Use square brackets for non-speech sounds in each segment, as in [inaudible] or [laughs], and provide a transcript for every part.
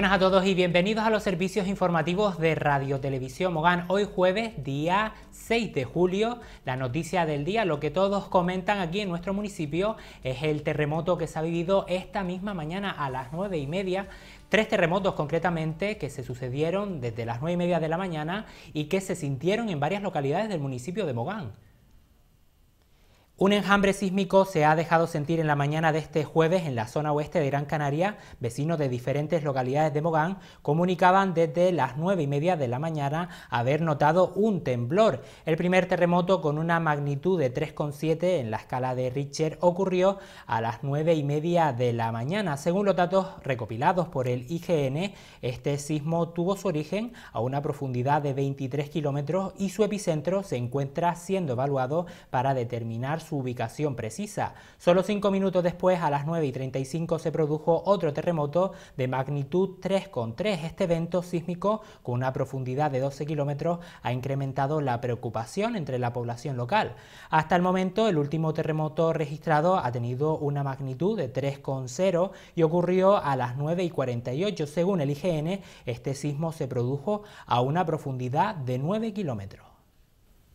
buenas a todos y bienvenidos a los servicios informativos de Radio Televisión Mogán. Hoy jueves, día 6 de julio, la noticia del día, lo que todos comentan aquí en nuestro municipio es el terremoto que se ha vivido esta misma mañana a las 9 y media tres terremotos concretamente que se sucedieron desde las 9 y media de la mañana y que se sintieron en varias localidades del municipio de Mogán. Un enjambre sísmico se ha dejado sentir en la mañana de este jueves en la zona oeste de Gran Canaria. Vecinos de diferentes localidades de Mogán comunicaban desde las 9 y media de la mañana haber notado un temblor. El primer terremoto con una magnitud de 3,7 en la escala de Richter ocurrió a las 9 y media de la mañana. Según los datos recopilados por el IGN, este sismo tuvo su origen a una profundidad de 23 kilómetros y su epicentro se encuentra siendo evaluado para determinar su ubicación precisa. Solo cinco minutos después, a las 9 y 35, se produjo otro terremoto de magnitud 3,3. Este evento sísmico, con una profundidad de 12 kilómetros, ha incrementado la preocupación entre la población local. Hasta el momento, el último terremoto registrado ha tenido una magnitud de 3,0 y ocurrió a las 9 y 48. Según el IGN, este sismo se produjo a una profundidad de 9 kilómetros.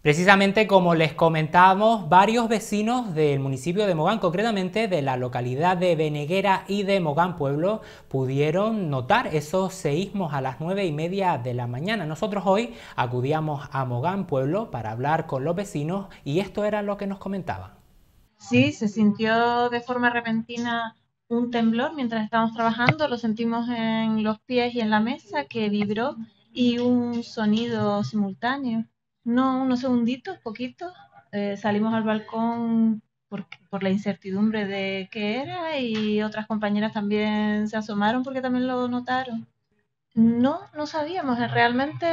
Precisamente como les comentábamos, varios vecinos del municipio de Mogán, concretamente de la localidad de Beneguera y de Mogán Pueblo, pudieron notar esos seísmos a las nueve y media de la mañana. Nosotros hoy acudíamos a Mogán Pueblo para hablar con los vecinos y esto era lo que nos comentaban. Sí, se sintió de forma repentina un temblor mientras estábamos trabajando, lo sentimos en los pies y en la mesa que vibró y un sonido simultáneo. No, unos segunditos, poquitos. Eh, salimos al balcón por, por, la incertidumbre de qué era y otras compañeras también se asomaron porque también lo notaron. No, no sabíamos, eh, realmente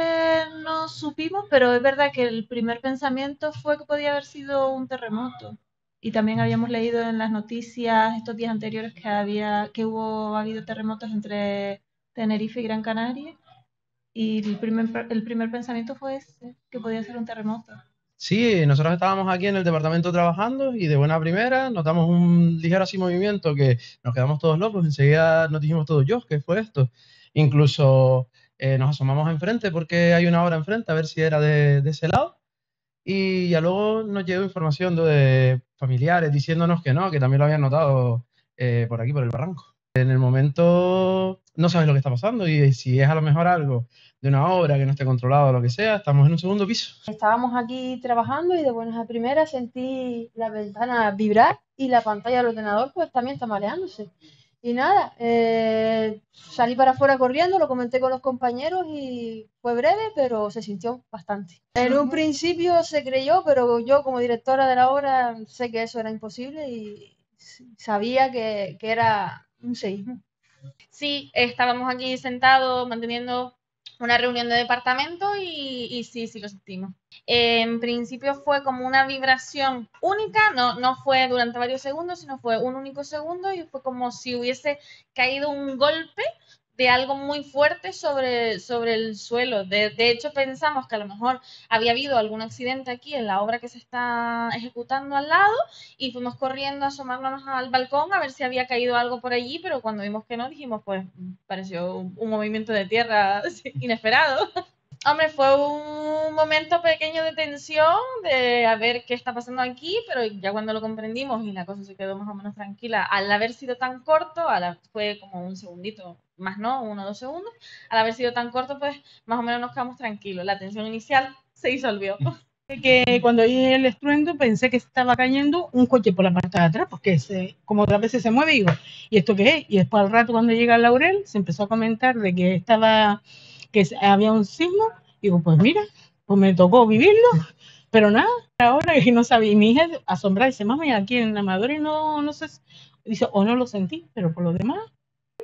no supimos, pero es verdad que el primer pensamiento fue que podía haber sido un terremoto. Y también habíamos leído en las noticias estos días anteriores que había que hubo habido terremotos entre Tenerife y Gran Canaria y el primer, el primer pensamiento fue ese, que podía ser un terremoto. Sí, nosotros estábamos aquí en el departamento trabajando y de buena primera notamos un ligero así movimiento que nos quedamos todos locos. Enseguida nos dijimos todos, yo, ¿qué fue esto? Incluso eh, nos asomamos enfrente porque hay una hora enfrente a ver si era de, ese lado. Y ya luego nos llegó información de familiares diciéndonos que no, que también lo habían notado eh, por aquí, por el barranco en el momento no sabes lo que está pasando y si es a lo mejor algo de una obra que no esté controlado o lo que sea, estamos en un segundo piso. Estábamos aquí trabajando y de buenas a primeras sentí la ventana vibrar y la pantalla del ordenador pues también está mareándose. Y nada, eh, salí para afuera corriendo, lo comenté con los compañeros y fue breve, pero se sintió bastante. En un principio se creyó, pero yo como directora de la obra sé que eso era imposible y sabía que, que era Sí, estábamos aquí sentados manteniendo una reunión de departamento y, y sí, sí lo sentimos. En principio fue como una vibración única, no, no fue durante varios segundos, sino fue un único segundo y fue como si hubiese caído un golpe de algo muy fuerte sobre, sobre el suelo. De, hecho, pensamos que a lo mejor había habido algún accidente aquí en la obra que se está ejecutando al lado y fuimos corriendo a asomarnos al balcón a ver si había caído algo por allí, pero cuando vimos que no, dijimos, pues pareció un movimiento de tierra [laughs] inesperado. [laughs] Hombre, fue un momento pequeño de tensión, de a ver qué está pasando aquí, pero ya cuando lo comprendimos y la cosa se quedó más o menos tranquila, al haber sido tan corto, fue como un segundito, más no, uno o dos segundos. Al haber sido tan corto, pues más o menos nos quedamos tranquilos. La tensión inicial se disolvió. [laughs] Que cuando oí el estruendo pensé que estaba cayendo un coche por la parte de atrás, porque se, como otra veces se mueve, digo, ¿y esto qué es? Y después al rato, cuando llega Laurel, se empezó a comentar de que estaba, que había un sismo. Digo, pues mira, pues me tocó vivirlo, pero nada, ahora que no sabía. Y mi hija asombrada dice, mami, aquí en la y no, no sé, dice, o no lo sentí, pero por lo demás,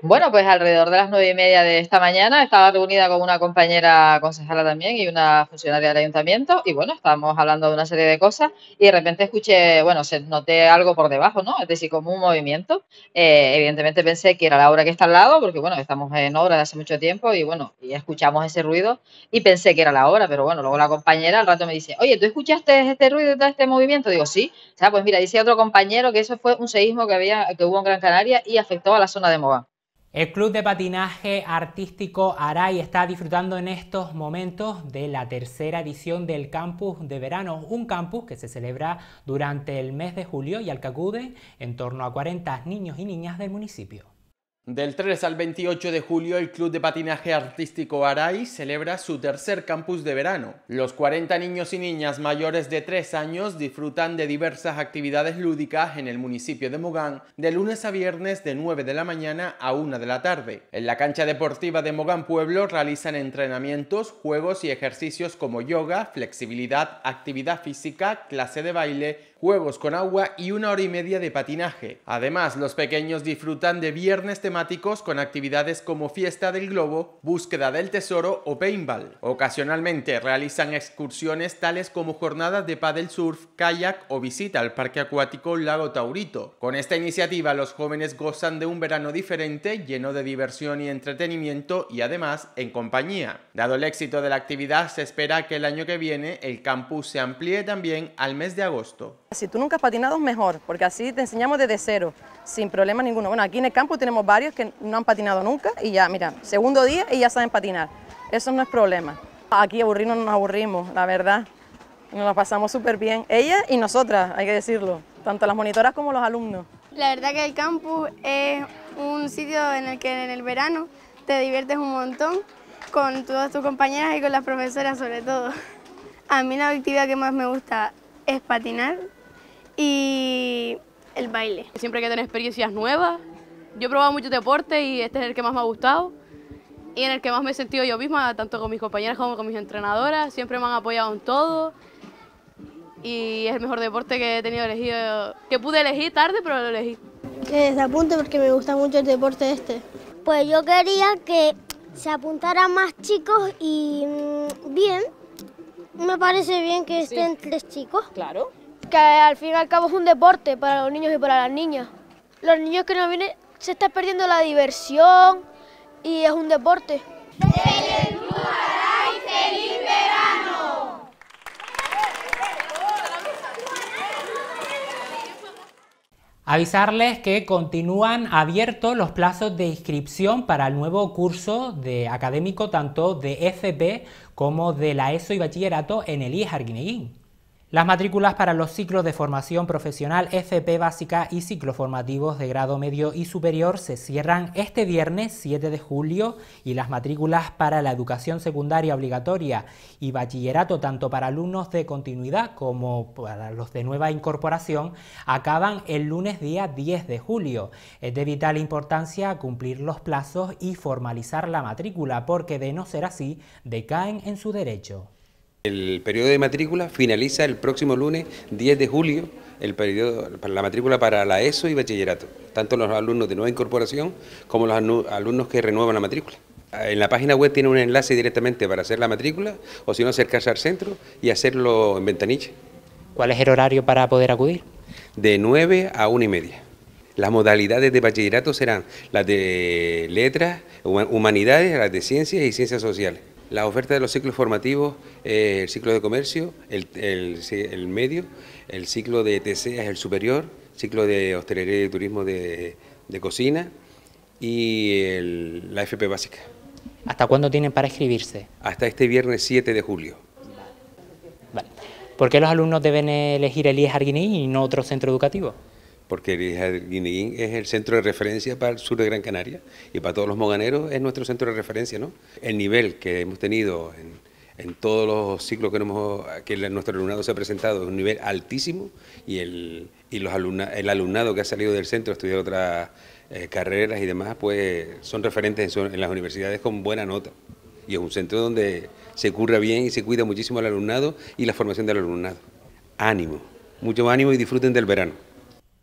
bueno, pues alrededor de las nueve y media de esta mañana estaba reunida con una compañera concejala también y una funcionaria del ayuntamiento y bueno, estábamos hablando de una serie de cosas y de repente escuché, bueno, se noté algo por debajo, ¿no? Es decir, como un movimiento. Eh, evidentemente pensé que era la obra que está al lado porque bueno, estamos en obra de hace mucho tiempo y bueno, y escuchamos ese ruido y pensé que era la obra, pero bueno, luego la compañera al rato me dice, oye, ¿tú escuchaste este ruido, este movimiento? Digo, sí. O sea, pues mira, dice otro compañero que eso fue un seísmo que, había, que hubo en Gran Canaria y afectó a la zona de Mogán. El Club de Patinaje Artístico Aray está disfrutando en estos momentos de la tercera edición del campus de verano, un campus que se celebra durante el mes de julio y al que en torno a 40 niños y niñas del municipio. Del 3 al 28 de julio, el Club de Patinaje Artístico Aray celebra su tercer campus de verano. Los 40 niños y niñas mayores de 3 años disfrutan de diversas actividades lúdicas en el municipio de Mogán de lunes a viernes de 9 de la mañana a 1 de la tarde. En la cancha deportiva de Mogán Pueblo realizan entrenamientos, juegos y ejercicios como yoga, flexibilidad, actividad física, clase de baile juegos con agua y una hora y media de patinaje. Además, los pequeños disfrutan de viernes temáticos con actividades como fiesta del globo, búsqueda del tesoro o paintball. Ocasionalmente realizan excursiones tales como jornadas de paddle surf, kayak o visita al parque acuático Lago Taurito. Con esta iniciativa los jóvenes gozan de un verano diferente lleno de diversión y entretenimiento y además en compañía. Dado el éxito de la actividad se espera que el año que viene el campus se amplíe también al mes de agosto. Si tú nunca has patinado es mejor, porque así te enseñamos desde cero, sin problema ninguno. Bueno, aquí en el campus tenemos varios que no han patinado nunca y ya, mira, segundo día y ya saben patinar. Eso no es problema. Aquí aburrimos nos aburrimos, la verdad. Nos lo pasamos súper bien, ella y nosotras, hay que decirlo, tanto las monitoras como los alumnos. La verdad que el campus es un sitio en el que en el verano te diviertes un montón con todas tus compañeras y con las profesoras sobre todo. A mí la actividad que más me gusta es patinar, y el baile. Siempre hay que tener experiencias nuevas. Yo he probado muchos deportes y este es el que más me ha gustado y en el que más me he sentido yo misma, tanto con mis compañeras como con mis entrenadoras. Siempre me han apoyado en todo y es el mejor deporte que he tenido elegido, que pude elegir tarde, pero lo elegí. Que se apunte porque me gusta mucho el deporte este. Pues yo quería que se apuntaran más chicos y mm, bien, me parece bien que estén tres chicos. Claro que al fin y al cabo es un deporte para los niños y para las niñas. Los niños que no vienen se están perdiendo la diversión y es un deporte. ¡Feliz feliz verano! Avisarles que continúan abiertos los plazos de inscripción para el nuevo curso de académico tanto de FP como de la ESO y bachillerato en el IES Arguineguín. Las matrículas para los ciclos de formación profesional FP básica y ciclos formativos de grado medio y superior se cierran este viernes 7 de julio y las matrículas para la educación secundaria obligatoria y bachillerato tanto para alumnos de continuidad como para los de nueva incorporación acaban el lunes día 10 de julio. Es de vital importancia cumplir los plazos y formalizar la matrícula porque de no ser así decaen en su derecho. El periodo de matrícula finaliza el próximo lunes 10 de julio, el periodo la matrícula para la ESO y bachillerato, tanto los alumnos de nueva incorporación como los alumnos que renuevan la matrícula. En la página web tiene un enlace directamente para hacer la matrícula o si no acercarse al centro y hacerlo en ventanilla. ¿Cuál es el horario para poder acudir? De 9 a 1 y media. Las modalidades de bachillerato serán las de letras, humanidades, las de ciencias y ciencias sociales. La oferta de los ciclos formativos, es eh, el ciclo de comercio, el, medio, el ciclo de TC es el superior, ciclo de hostelería y turismo de, cocina y el, la FP básica. ¿Hasta cuándo tienen para escribirse? Hasta este viernes 7 de julio. ¿Por qué los alumnos deben elegir el IES Arguiní y no otro centro educativo? porque Guineguín es el centro de referencia para el sur de Gran Canaria y para todos los moganeros es nuestro centro de referencia. ¿no? El nivel que hemos tenido en, todos los ciclos que, nuestro alumnado se ha presentado es un nivel altísimo y el, los el alumnado que ha salido del centro a estudiar otras eh, carreras y demás, pues son referentes en, en las universidades con buena nota. Y es un centro donde se curra bien y se cuida muchísimo al alumnado y la formación del alumnado. Ánimo, mucho ánimo y disfruten del verano.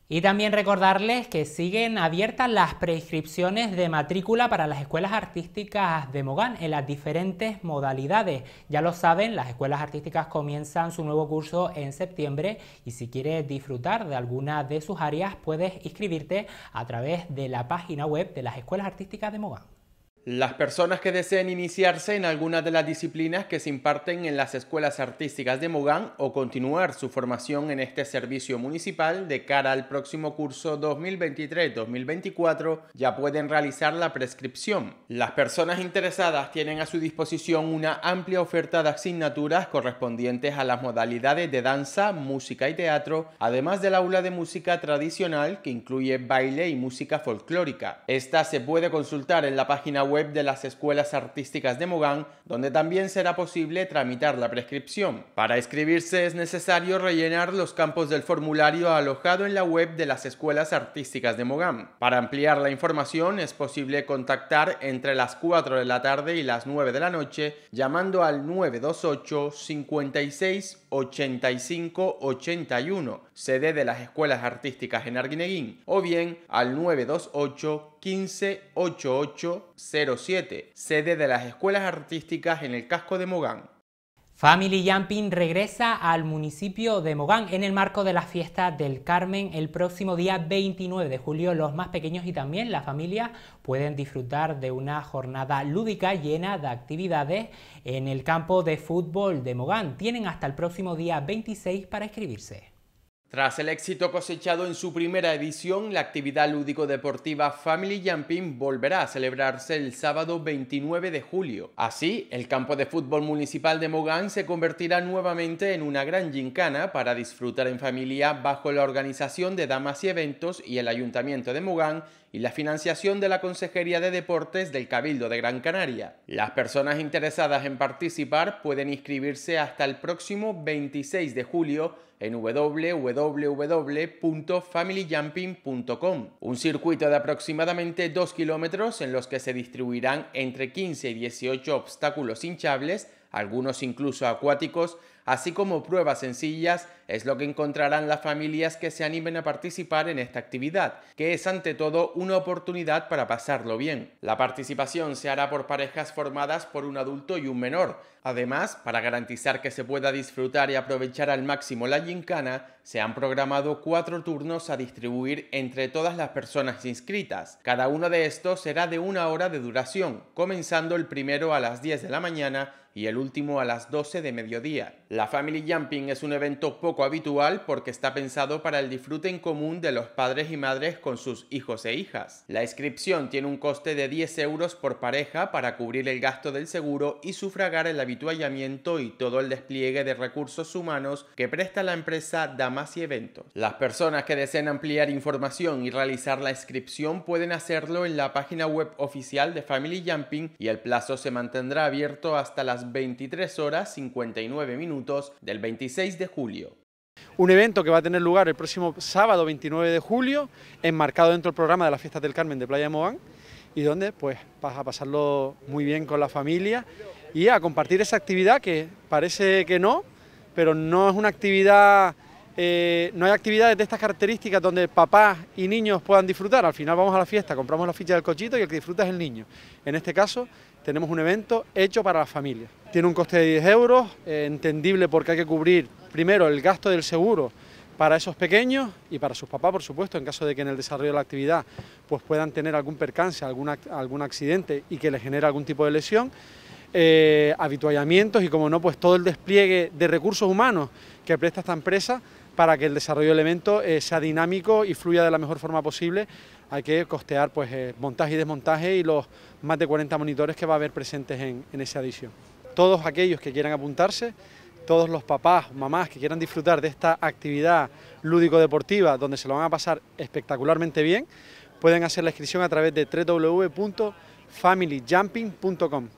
Y también recordarles que siguen abiertas las prescripciones de matrícula para las escuelas artísticas de Mogán en las diferentes modalidades. Ya lo saben, las escuelas artísticas comienzan su nuevo curso en septiembre y si quieres disfrutar de alguna de sus áreas puedes inscribirte a través de la página web de las escuelas artísticas de Mogán. Las personas que deseen iniciarse en alguna de las disciplinas que se imparten en las escuelas artísticas de Mogán o continuar su formación en este servicio municipal de cara al próximo curso 2023-2024 ya pueden realizar la prescripción. Las personas interesadas tienen a su disposición una amplia oferta de asignaturas correspondientes a las modalidades de danza, música y teatro, además del aula de música tradicional que incluye baile y música folclórica. Esta se puede consultar en la página web web de las escuelas artísticas de Mogán, donde también será posible tramitar la prescripción. Para escribirse es necesario rellenar los campos del formulario alojado en la web de las escuelas artísticas de Mogán. Para ampliar la información es posible contactar entre las 4 de la tarde y las 9 de la noche llamando al 928 56 8581, sede de las Escuelas Artísticas en Arguineguín, o bien al 928 158807 sede de las Escuelas Artísticas en el Casco de Mogán. Family Jumping regresa al municipio de Mogán en el marco de la fiesta del Carmen el próximo día 29 de julio. Los más pequeños y también la familia pueden disfrutar de una jornada lúdica llena de actividades en el campo de fútbol de Mogán. Tienen hasta el próximo día 26 para inscribirse. Tras el éxito cosechado en su primera edición, la actividad lúdico-deportiva Family Jumping volverá a celebrarse el sábado 29 de julio. Así, el campo de fútbol municipal de Mogán se convertirá nuevamente en una gran gincana para disfrutar en familia bajo la organización de damas y eventos y el Ayuntamiento de Mogán y la financiación de la Consejería de Deportes del Cabildo de Gran Canaria. Las personas interesadas en participar pueden inscribirse hasta el próximo 26 de julio en www.familyjumping.com, un circuito de aproximadamente 2 kilómetros en los que se distribuirán entre 15 y 18 obstáculos hinchables, algunos incluso acuáticos, así como pruebas sencillas es lo que encontrarán las familias que se animen a participar en esta actividad, que es ante todo una oportunidad para pasarlo bien. La participación se hará por parejas formadas por un adulto y un menor. Además, para garantizar que se pueda disfrutar y aprovechar al máximo la gincana, se han programado cuatro turnos a distribuir entre todas las personas inscritas. Cada uno de estos será de una hora de duración, comenzando el primero a las 10 de la mañana y el último a las 12 de mediodía. La Family Jumping es un evento poco habitual porque está pensado para el disfrute en común de los padres y madres con sus hijos e hijas. La inscripción tiene un coste de 10 euros por pareja para cubrir el gasto del seguro y sufragar el habituallamiento y todo el despliegue de recursos humanos que presta la empresa Damas y Eventos. Las personas que deseen ampliar información y realizar la inscripción pueden hacerlo en la página web oficial de Family Jumping y el plazo se mantendrá abierto hasta las 23 horas 59 minutos del 26 de julio. Un evento que va a tener lugar el próximo sábado 29 de julio, enmarcado dentro del programa de las fiestas del Carmen de Playa de y donde pues vas a pasarlo muy bien con la familia y a compartir esa actividad que parece que no, pero no es una actividad, eh, no hay actividades de estas características donde papás y niños puedan disfrutar. Al final vamos a la fiesta, compramos la ficha del cochito y el que disfruta es el niño. En este caso tenemos un evento hecho para las familias. Tiene un coste de 10 euros, eh, entendible porque hay que cubrir primero el gasto del seguro para esos pequeños y para sus papás, por supuesto, en caso de que en el desarrollo de la actividad pues puedan tener algún percance, algún, accidente y que les genere algún tipo de lesión. Eh, habituallamientos y, como no, pues todo el despliegue de recursos humanos que presta esta empresa para que el desarrollo del evento eh, sea dinámico y fluya de la mejor forma posible hay que costear pues, eh, montaje y desmontaje y los más de 40 monitores que va a haber presentes en, en esa edición. Todos aquellos que quieran apuntarse, todos los papás, mamás que quieran disfrutar de esta actividad lúdico-deportiva donde se lo van a pasar espectacularmente bien, pueden hacer la inscripción a través de www.familyjumping.com.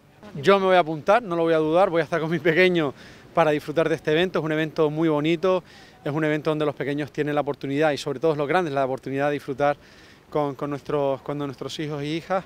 Yo me voy a apuntar, no lo voy a dudar, voy a estar con mi pequeño para disfrutar de este evento. Es un evento muy bonito, es un evento donde los pequeños tienen la oportunidad y sobre todo los grandes la oportunidad de disfrutar con, nuestros, nuestros hijos e hijas,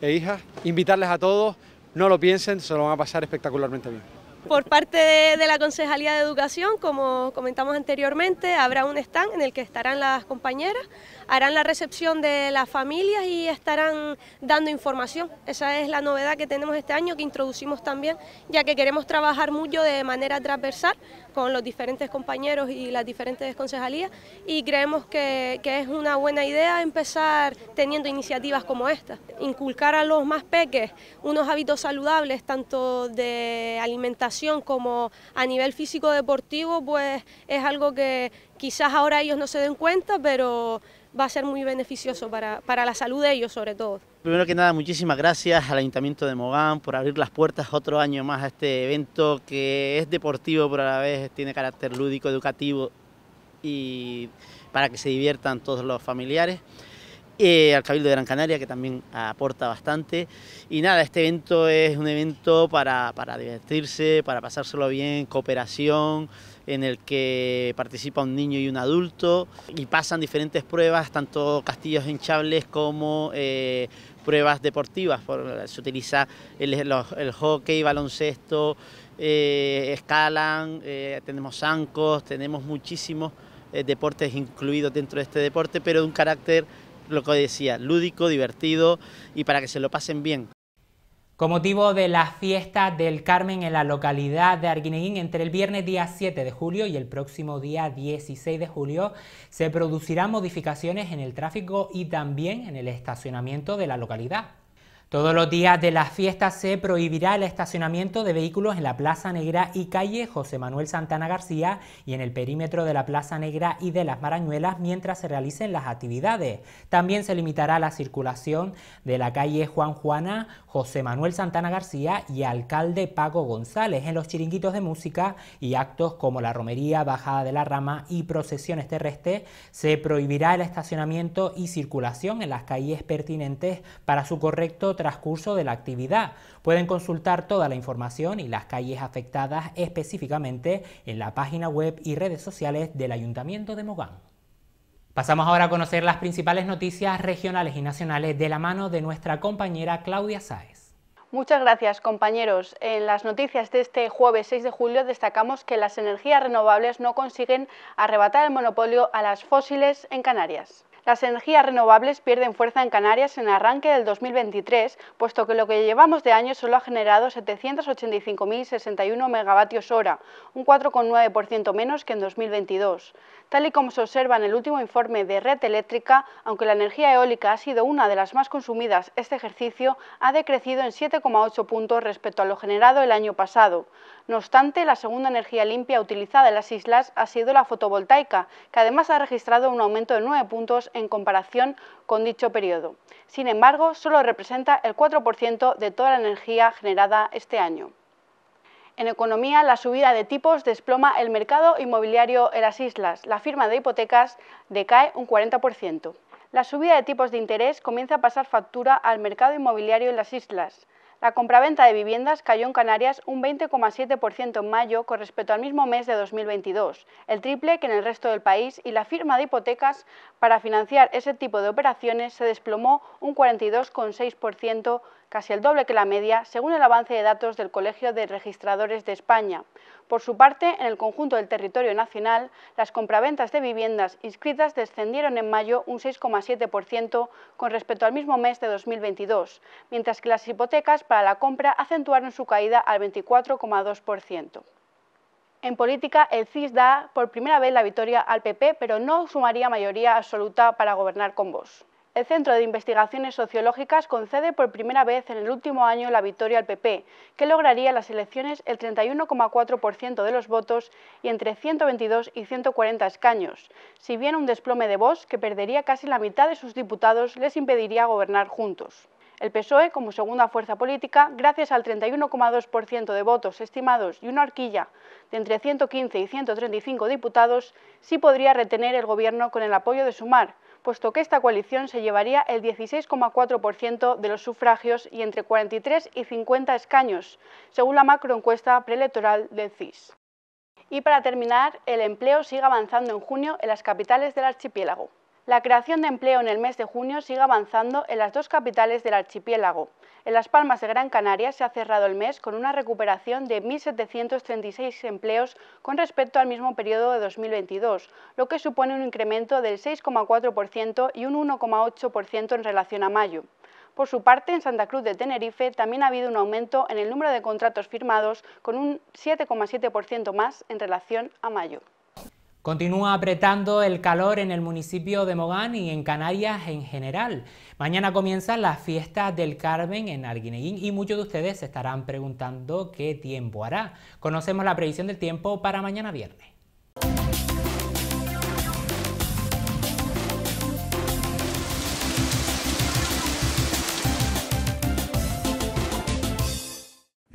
e hijas. Invitarles a todos, no lo piensen, se lo van a pasar espectacularmente bien. Por parte de, de, la Concejalía de Educación, como comentamos anteriormente, habrá un stand en el que estarán las compañeras, harán la recepción de las familias y estarán dando información. Esa es la novedad que tenemos este año, que introducimos también, ya que queremos trabajar mucho de manera transversal con los diferentes compañeros y las diferentes concejalías y creemos que, es una buena idea empezar teniendo iniciativas como esta. Inculcar a los más peques unos hábitos saludables tanto de alimentación como a nivel físico deportivo pues es algo que quizás ahora ellos no se den cuenta pero va a ser muy beneficioso para, la salud de ellos sobre todo. Primero que nada, muchísimas gracias al Ayuntamiento de Mogán por abrir las puertas otro año más a este evento que es deportivo, pero a la vez tiene carácter lúdico, educativo y para que se diviertan todos los familiares. Eh, al Cabildo de Gran Canaria, que también aporta bastante. Y nada, este evento es un evento para, para divertirse, para pasárselo bien, cooperación en el que participa un niño y un adulto y pasan diferentes pruebas, tanto castillos hinchables como eh, pruebas deportivas. se utiliza el, hockey, baloncesto, eh, escalan, eh, tenemos zancos, tenemos muchísimos deportes incluidos dentro de este deporte, pero de un carácter, lo que decía, lúdico, divertido y para que se lo pasen bien con motivo de la fiesta del Carmen en la localidad de Arguineguín entre el viernes día 7 de julio y el próximo día 16 de julio se producirán modificaciones en el tráfico y también en el estacionamiento de la localidad. Todos los días de las fiestas se prohibirá el estacionamiento de vehículos en la Plaza Negra y calle José Manuel Santana García y en el perímetro de la Plaza Negra y de las Marañuelas mientras se realicen las actividades. También se limitará la circulación de la calle Juan Juana, José Manuel Santana García y alcalde Paco González en los chiringuitos de música y actos como la romería, bajada de la rama y procesiones terrestres. Se prohibirá el estacionamiento y circulación en las calles pertinentes para su correcto transcurso de la actividad. Pueden consultar toda la información y las calles afectadas específicamente en la página web y redes sociales del Ayuntamiento de Mogán. Pasamos ahora a conocer las principales noticias regionales y nacionales de la mano de nuestra compañera Claudia Sáez. Muchas gracias, compañeros. En las noticias de este jueves 6 de julio destacamos que las energías renovables no consiguen arrebatar el monopolio a las fósiles en Canarias. Las energías renovables pierden fuerza en Canarias en arranque del 2023, puesto que lo que llevamos de año solo ha generado 785.061 megavatios hora, un 4,9% menos que en 2022 tal y como se observa en el último informe de Red Eléctrica, aunque la energía eólica ha sido una de las más consumidas este ejercicio, ha decrecido en 7,8 puntos respecto a lo generado el año pasado. No obstante, la segunda energía limpia utilizada en las islas ha sido la fotovoltaica, que además ha registrado un aumento de 9 puntos en comparación con dicho periodo. Sin embargo, solo representa el 4% de toda la energía generada este año. En economía, la subida de tipos desploma el mercado inmobiliario en las islas. La firma de hipotecas decae un 40%. La subida de tipos de interés comienza a pasar factura al mercado inmobiliario en las islas. La compraventa de viviendas cayó en Canarias un 20,7% en mayo con respecto al mismo mes de 2022, el triple que en el resto del país y la firma de hipotecas para financiar ese tipo de operaciones se desplomó un 42,6% casi el doble que la media, según el avance de datos del Colegio de Registradores de España. Por su parte, en el conjunto del territorio nacional, las compraventas de viviendas inscritas descendieron en mayo un 6,7% con respecto al mismo mes de 2022, mientras que las hipotecas para la compra acentuaron su caída al 24,2%. En política, el CIS da por primera vez la victoria al PP, pero no sumaría mayoría absoluta para gobernar con vos. El Centro de Investigaciones Sociológicas concede por primera vez en el último año la victoria al PP, que lograría en las elecciones el 31,4% de los votos y entre 122 y 140 escaños, si bien un desplome de voz que perdería casi la mitad de sus diputados les impediría gobernar juntos. El PSOE, como segunda fuerza política, gracias al 31,2% de votos estimados y una horquilla de entre 115 y 135 diputados, sí podría retener el gobierno con el apoyo de Sumar, puesto que esta coalición se llevaría el 16,4% de los sufragios y entre 43 y 50 escaños, según la macroencuesta preelectoral del CIS. Y para terminar, el empleo sigue avanzando en junio en las capitales del archipiélago. La creación de empleo en el mes de junio sigue avanzando en las dos capitales del archipiélago. En Las Palmas de Gran Canaria se ha cerrado el mes con una recuperación de 1.736 empleos con respecto al mismo periodo de 2022, lo que supone un incremento del 6,4% y un 1,8% en relación a mayo. Por su parte, en Santa Cruz de Tenerife también ha habido un aumento en el número de contratos firmados con un 7,7% más en relación a mayo. Continúa apretando el calor en el municipio de Mogán y en Canarias en general. Mañana comienzan las fiestas del Carmen en Arguineguín y muchos de ustedes se estarán preguntando qué tiempo hará. Conocemos la previsión del tiempo para mañana viernes.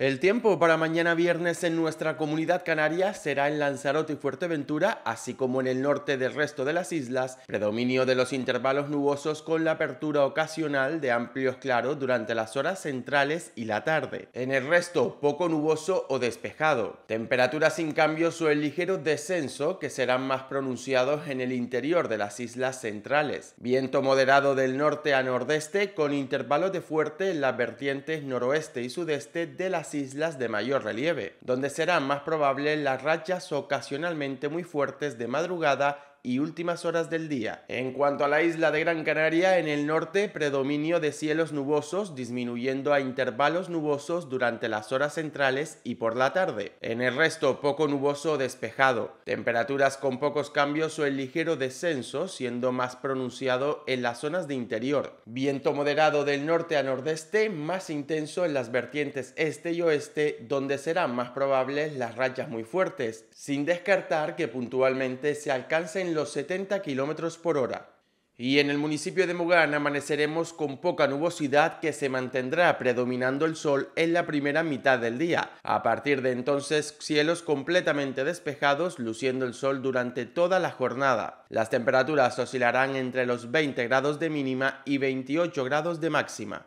El tiempo para mañana viernes en nuestra comunidad canaria será en Lanzarote y Fuerteventura, así como en el norte del resto de las islas, predominio de los intervalos nubosos con la apertura ocasional de amplios claros durante las horas centrales y la tarde. En el resto, poco nuboso o despejado. Temperaturas sin cambios o el ligero descenso que serán más pronunciados en el interior de las islas centrales. Viento moderado del norte a nordeste con intervalos de fuerte en las vertientes noroeste y sudeste de las islas de mayor relieve, donde serán más probable las rachas ocasionalmente muy fuertes de madrugada y últimas horas del día. En cuanto a la isla de Gran Canaria, en el norte predominio de cielos nubosos, disminuyendo a intervalos nubosos durante las horas centrales y por la tarde. En el resto, poco nuboso o despejado. Temperaturas con pocos cambios o el ligero descenso, siendo más pronunciado en las zonas de interior. Viento moderado del norte a nordeste, más intenso en las vertientes este y oeste, donde serán más probables las rayas muy fuertes, sin descartar que puntualmente se alcancen los 70 km por hora. Y en el municipio de Mugán amaneceremos con poca nubosidad que se mantendrá predominando el sol en la primera mitad del día. A partir de entonces, cielos completamente despejados, luciendo el sol durante toda la jornada. Las temperaturas oscilarán entre los 20 grados de mínima y 28 grados de máxima.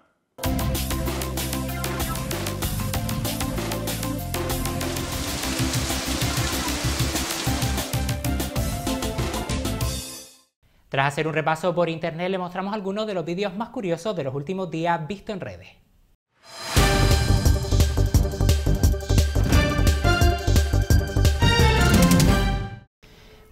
Tras hacer un repaso por internet, le mostramos algunos de los vídeos más curiosos de los últimos días visto en redes.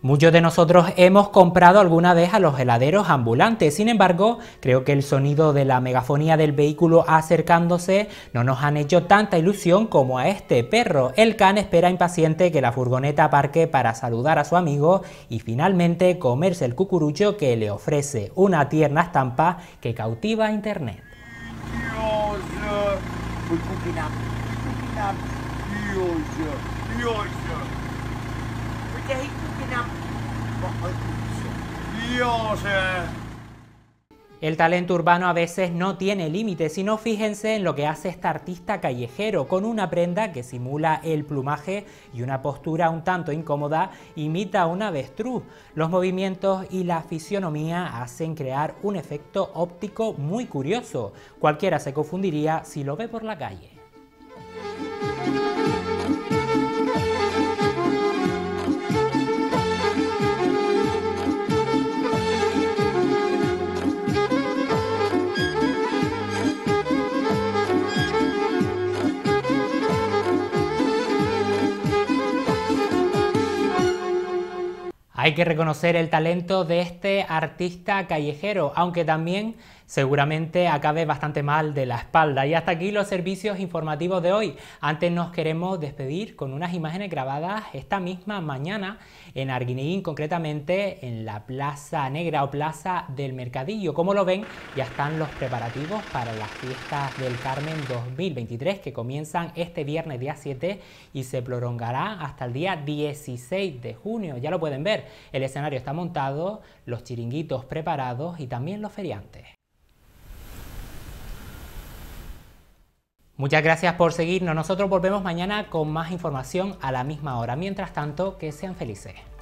Muchos de nosotros hemos comprado alguna vez a los heladeros ambulantes, sin embargo, creo que el sonido de la megafonía del vehículo acercándose no nos han hecho tanta ilusión como a este perro. El can espera impaciente que la furgoneta aparque para saludar a su amigo y finalmente comerse el cucurucho que le ofrece una tierna estampa que cautiva a internet. El talento urbano a veces no tiene límites, sino fíjense en lo que hace este artista callejero, con una prenda que simula el plumaje y una postura un tanto incómoda, imita a un avestruz. Los movimientos y la fisionomía hacen crear un efecto óptico muy curioso. Cualquiera se confundiría si lo ve por la calle. Hay que reconocer el talento de este artista callejero, aunque también seguramente acabe bastante mal de la espalda. Y hasta aquí los servicios informativos de hoy. Antes nos queremos despedir con unas imágenes grabadas esta misma mañana en Arguineguín, concretamente en la Plaza Negra o Plaza del Mercadillo. Como lo ven, ya están los preparativos para las fiestas del Carmen 2023 que comienzan este viernes día 7 y se prolongará hasta el día 16 de junio. Ya lo pueden ver, el escenario está montado, los chiringuitos preparados y también los feriantes. Muchas gracias por seguirnos. Nosotros volvemos mañana con más información a la misma hora. Mientras tanto, que sean felices.